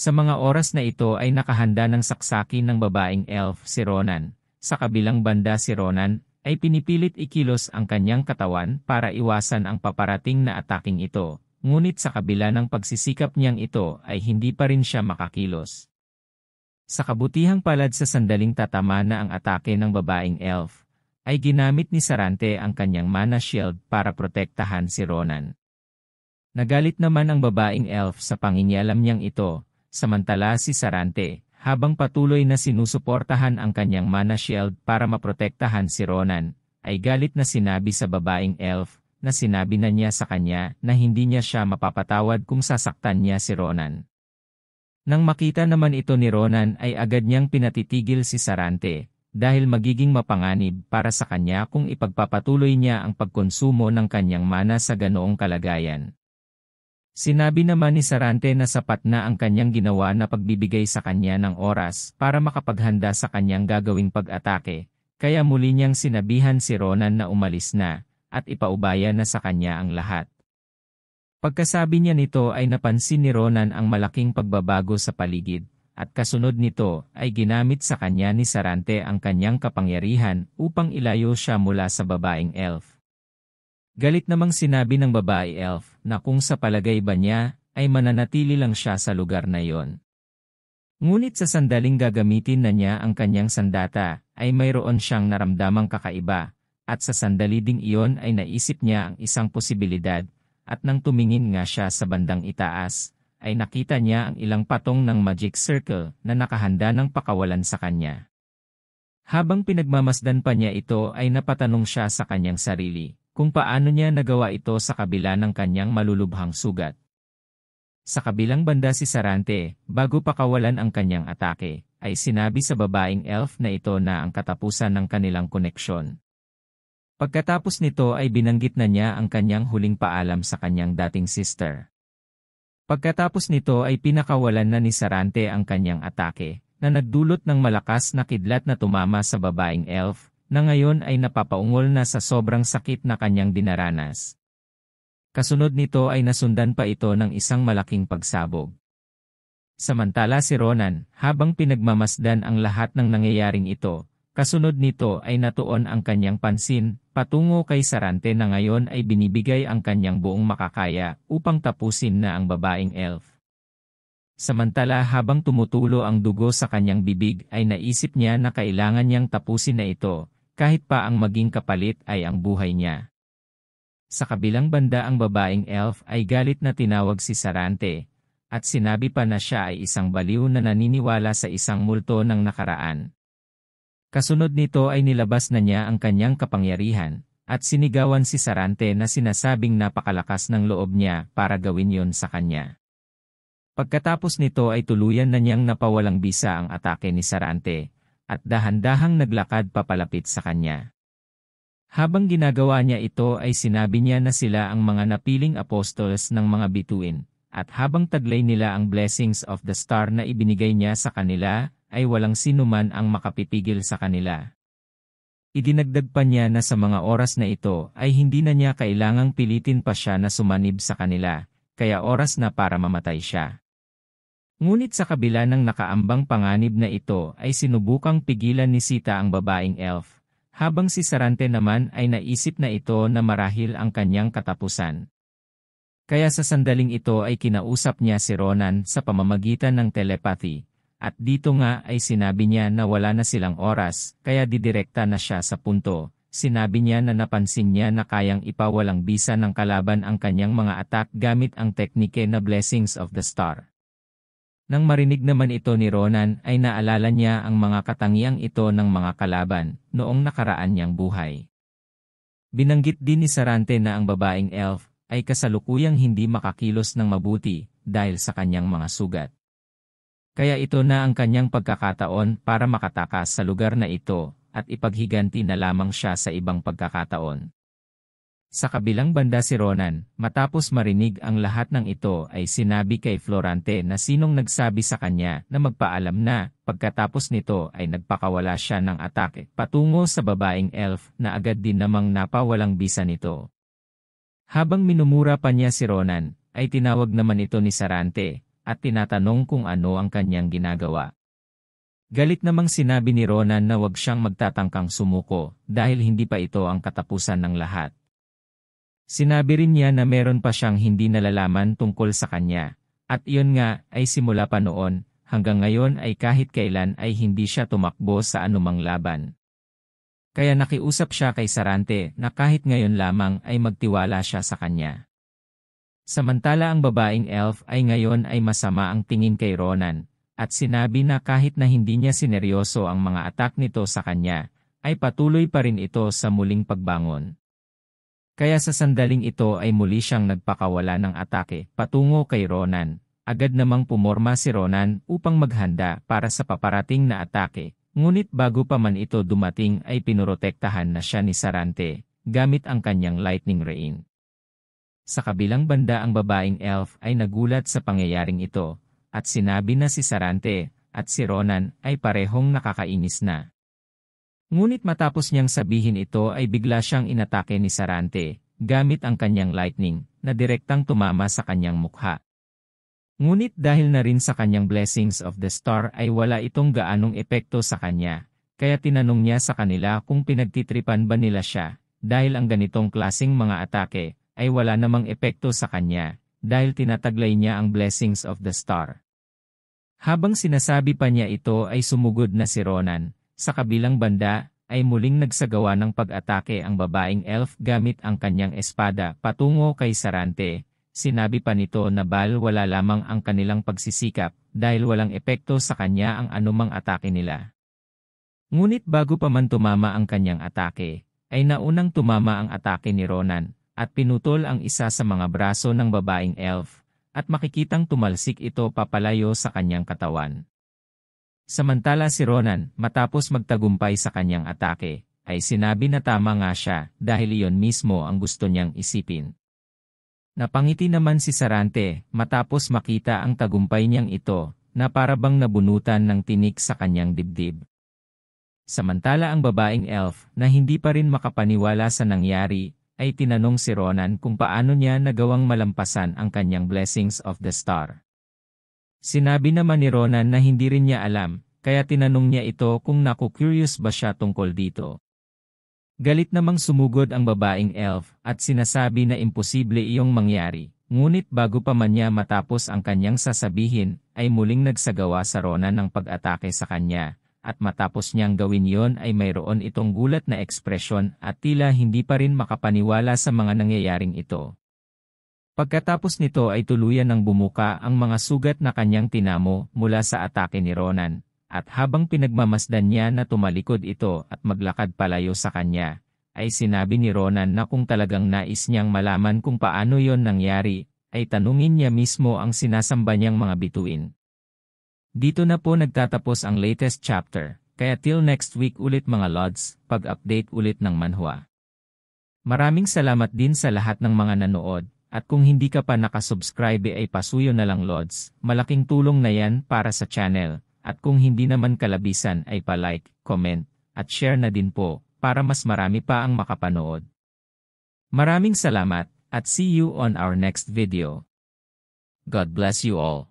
Sa mga oras na ito ay nakahanda ng saksaki ng babaeng elf si Ronan. Sa kabilang banda si Ronan ay pinipilit ikilos ang kanyang katawan para iwasan ang paparating na ataking ito. Ngunit sa kabila ng pagsisikap niyang ito ay hindi pa rin siya makakilos. Sa kabutihang palad sa sandaling tatama na ang atake ng babaeng elf, ay ginamit ni Sarante ang kanyang mana shield para protektahan si Ronan. Nagalit naman ang babaeng elf sa pangingialam niyang ito Samantala si Sarante, habang patuloy na sinusuportahan ang kanyang mana shield para maprotektahan si Ronan, ay galit na sinabi sa babaeng elf na sinabi na niya sa kanya na hindi niya siya mapapatawad kung sasaktan niya si Ronan. Nang makita naman ito ni Ronan ay agad niyang pinatitigil si Sarante dahil magiging mapanganib para sa kanya kung ipagpapatuloy niya ang pagkonsumo ng kanyang mana sa ganoong kalagayan. Sinabi naman ni Sarante na sapat na ang kanyang ginawa na pagbibigay sa kanya ng oras para makapaghanda sa kanyang gagawing pag-atake, kaya muli niyang sinabihan si Ronan na umalis na, at ipaubaya na sa kanya ang lahat. Pagkasabi niya nito ay napansin ni Ronan ang malaking pagbabago sa paligid, at kasunod nito ay ginamit sa kanya ni Sarante ang kanyang kapangyarihan upang ilayo siya mula sa babaeng elf. Galit namang sinabi ng babae elf na kung sa palagay ba niya ay mananatili lang siya sa lugar na yon. Ngunit sa sandaling gagamitin na niya ang kanyang sandata ay mayroon siyang naramdamang kakaiba at sa sandali ding iyon ay naisip niya ang isang posibilidad at nang tumingin nga siya sa bandang itaas, ay nakita niya ang ilang patong ng magic circle na nakahanda ng pakawalan sa kanya. Habang pinagmamasdan pa niya ito ay napatanong siya sa kanyang sarili, kung paano niya nagawa ito sa kabila ng kanyang malulubhang sugat. Sa kabilang banda si Sarante, bago pakawalan ang kanyang atake, ay sinabi sa babaeng elf na ito na ang katapusan ng kanilang koneksyon. Pagkatapos nito ay binanggit na niya ang kanyang huling paalam sa kanyang dating sister. Pagkatapos nito ay pinakawalan na ni Sarante ang kanyang atake, na nagdulot ng malakas na kidlat na tumama sa babaeng elf na ngayon ay napapaungol na sa sobrang sakit na kanyang dinaranas. Kasunod nito ay nasundan pa ito ng isang malaking pagsabog. Samantala si Ronan, habang pinagmamasdan ang lahat ng nangyayaring ito, kasunod nito ay natuon ang kanyang pansin patungo kay Sarante na ngayon ay binibigay ang kanyang buong makakaya upang tapusin na ang babaeng elf. Samantala habang tumutulo ang dugo sa kanyang bibig ay naisip niya na kailangan niyang tapusin na ito, kahit pa ang maging kapalit ay ang buhay niya. Sa kabilang banda ang babaeng elf ay galit na tinawag si Sarante, at sinabi pa na siya ay isang baliw na naniniwala sa isang multo ng nakaraan. Kasunod nito ay nilabas na niya ang kanyang kapangyarihan, at sinigawan si Sarante na sinasabing napakalakas ng loob niya para gawin yon sa kanya. Pagkatapos nito ay tuluyan na niyang napawalang bisa ang atake ni Sarante, at dahan-dahang naglakad papalapit sa kanya. Habang ginagawa niya ito ay sinabi niya na sila ang mga napiling apostles ng mga bituin, at habang taglay nila ang blessings of the star na ibinigay niya sa kanila, ay walang sinuman ang makapipigil sa kanila. Idinagdag pa niya na sa mga oras na ito ay hindi na niya kailangang pilitin pa siya na sumanib sa kanila, kaya oras na para mamatay siya. Ngunit sa kabila ng nakaambang panganib na ito ay sinubukang pigilan ni Sita ang babaeng elf, habang si Sarante naman ay naisip na ito na marahil ang kanyang katapusan. Kaya sa sandaling ito ay kinausap niya si Ronan sa pamamagitan ng telepathy, at dito nga ay sinabi niya na wala na silang oras kaya didirekta na siya sa punto. Sinabi niya na napansin niya na kayang ipawalang bisa ng kalaban ang kanyang mga attack gamit ang teknike na Blessings of the Star. Nang marinig naman ito ni Ronan ay naalala niya ang mga katangiang ito ng mga kalaban noong nakaraan niyang buhay. Binanggit din ni Sarante na ang babaeng elf ay kasalukuyang hindi makakilos ng mabuti dahil sa kanyang mga sugat. Kaya ito na ang kanyang pagkakataon para makatakas sa lugar na ito at ipaghiganti na lamang siya sa ibang pagkakataon. Sa kabilang banda si Ronan, matapos marinig ang lahat ng ito ay sinabi kay Florante na sinong nagsabi sa kanya na magpaalam na, pagkatapos nito ay nagpakawala siya ng atake patungo sa babaeng elf na agad din namang napawalang bisa nito. Habang minumura pa niya si Ronan, ay tinawag naman ito ni Sarante at tinatanong kung ano ang kanyang ginagawa. Galit namang sinabi ni Ronan na wag siyang magtatangkang sumuko dahil hindi pa ito ang katapusan ng lahat. Sinabi rin niya na meron pa siyang hindi nalalaman tungkol sa kanya, at iyon nga ay simula pa noon, hanggang ngayon ay kahit kailan ay hindi siya tumakbo sa anumang laban. Kaya nakiusap siya kay Sarante na kahit ngayon lamang ay magtiwala siya sa kanya. Samantala ang babaeng elf ay ngayon ay masama ang tingin kay Ronan, at sinabi na kahit na hindi niya sineryoso ang mga atak nito sa kanya, ay patuloy pa rin ito sa muling pagbangon. Kaya sa sandaling ito ay muli siyang nagpakawala ng atake patungo kay Ronan. Agad namang pumorma si Ronan upang maghanda para sa paparating na atake. Ngunit bago pa man ito dumating ay pinurotektahan na siya ni Sarante gamit ang kanyang lightning rain. Sa kabilang banda ang babaeng elf ay nagulat sa pangyayaring ito, at sinabi na si Sarante at si Ronan ay parehong nakakainis na. Ngunit matapos niyang sabihin ito ay bigla siyang inatake ni Sarante, gamit ang kanyang lightning, na direktang tumama sa kanyang mukha. Ngunit dahil na rin sa kanyang blessings of the star ay wala itong gaanong epekto sa kanya, kaya tinanong niya sa kanila kung pinagtitripan ba nila siya, dahil ang ganitong klasing mga atake, ay wala namang epekto sa kanya, dahil tinataglay niya ang blessings of the star. Habang sinasabi pa niya ito ay sumugod na si Ronan, sa kabilang banda, ay muling nagsagawa ng pag-atake ang babaeng elf gamit ang kanyang espada patungo kay Sarante. Sinabi pa nito na bal wala lamang ang kanilang pagsisikap dahil walang epekto sa kanya ang anumang atake nila. Ngunit bago pa man tumama ang kanyang atake, ay naunang tumama ang atake ni Ronan at pinutol ang isa sa mga braso ng babaeng elf at makikitang tumalsik ito papalayo sa kanyang katawan. Samantala si Ronan, matapos magtagumpay sa kanyang atake, ay sinabi na tama nga siya dahil iyon mismo ang gusto niyang isipin. Napangiti naman si Sarante matapos makita ang tagumpay niyang ito na parabang nabunutan ng tinik sa kanyang dibdib. Samantala ang babaeng elf na hindi pa rin makapaniwala sa nangyari ay tinanong si Ronan kung paano niya nagawang malampasan ang kanyang blessings of the star. Sinabi naman ni Ronan na hindi rin niya alam, kaya tinanong niya ito kung naku-curious ba siya tungkol dito. Galit namang sumugod ang babaeng elf at sinasabi na imposible iyong mangyari, ngunit bago pa man niya matapos ang kanyang sasabihin, ay muling nagsagawa sa Ronan ng pag-atake sa kanya, at matapos niyang gawin yon ay mayroon itong gulat na ekspresyon at tila hindi pa rin makapaniwala sa mga nangyayaring ito. Pagkatapos nito ay tuluyan ng bumuka ang mga sugat na kanyang tinamo mula sa atake ni Ronan, at habang pinagmamasdan niya na tumalikod ito at maglakad palayo sa kanya, ay sinabi ni Ronan na kung talagang nais niyang malaman kung paano yon nangyari, ay tanungin niya mismo ang sinasamba niyang mga bituin. Dito na po nagtatapos ang latest chapter, kaya till next week ulit mga Lods, pag-update ulit ng manhwa. Maraming salamat din sa lahat ng mga nanood, at kung hindi ka pa nakasubscribe ay eh, pasuyo na lang lods, malaking tulong na yan para sa channel. At kung hindi naman kalabisan ay pa-like, comment, at share na din po, para mas marami pa ang makapanood. Maraming salamat, at see you on our next video. God bless you all.